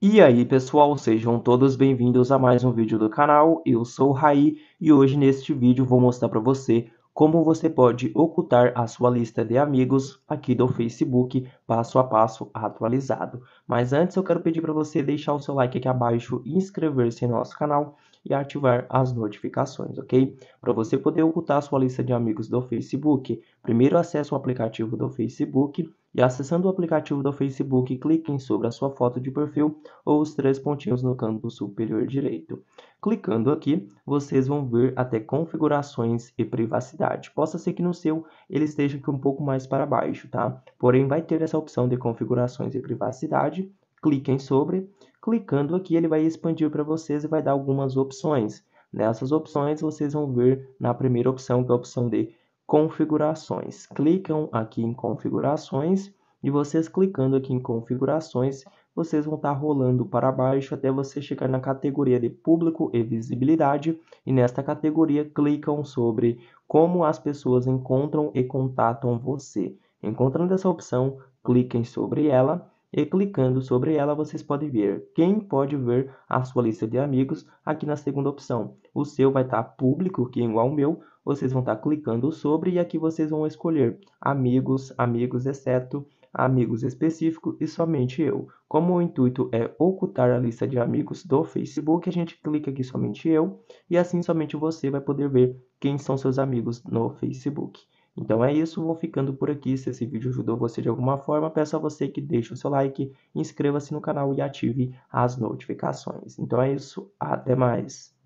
E aí pessoal, sejam todos bem-vindos a mais um vídeo do canal, eu sou o Rai e hoje neste vídeo vou mostrar para você como você pode ocultar a sua lista de amigos aqui do Facebook passo a passo atualizado. Mas antes eu quero pedir para você deixar o seu like aqui abaixo, inscrever-se em nosso canal e ativar as notificações, ok? Para você poder ocultar a sua lista de amigos do Facebook, primeiro acesse o aplicativo do Facebook e acessando o aplicativo do Facebook, cliquem sobre a sua foto de perfil ou os três pontinhos no canto superior direito. Clicando aqui, vocês vão ver até configurações e privacidade. Possa ser que no seu ele esteja aqui um pouco mais para baixo, tá? Porém, vai ter essa opção de configurações e privacidade. Cliquem sobre. Clicando aqui, ele vai expandir para vocês e vai dar algumas opções. Nessas opções, vocês vão ver na primeira opção, que é a opção de configurações. Clicam aqui em configurações e vocês clicando aqui em configurações, vocês vão estar tá rolando para baixo até você chegar na categoria de público e visibilidade e nesta categoria clicam sobre como as pessoas encontram e contatam você. Encontrando essa opção, cliquem sobre ela e clicando sobre ela vocês podem ver quem pode ver a sua lista de amigos aqui na segunda opção. O seu vai estar tá público, que é igual ao meu, vocês vão estar clicando sobre e aqui vocês vão escolher amigos, amigos exceto, amigos específico e somente eu. Como o intuito é ocultar a lista de amigos do Facebook, a gente clica aqui somente eu e assim somente você vai poder ver quem são seus amigos no Facebook. Então é isso, vou ficando por aqui. Se esse vídeo ajudou você de alguma forma, peço a você que deixe o seu like, inscreva-se no canal e ative as notificações. Então é isso, até mais.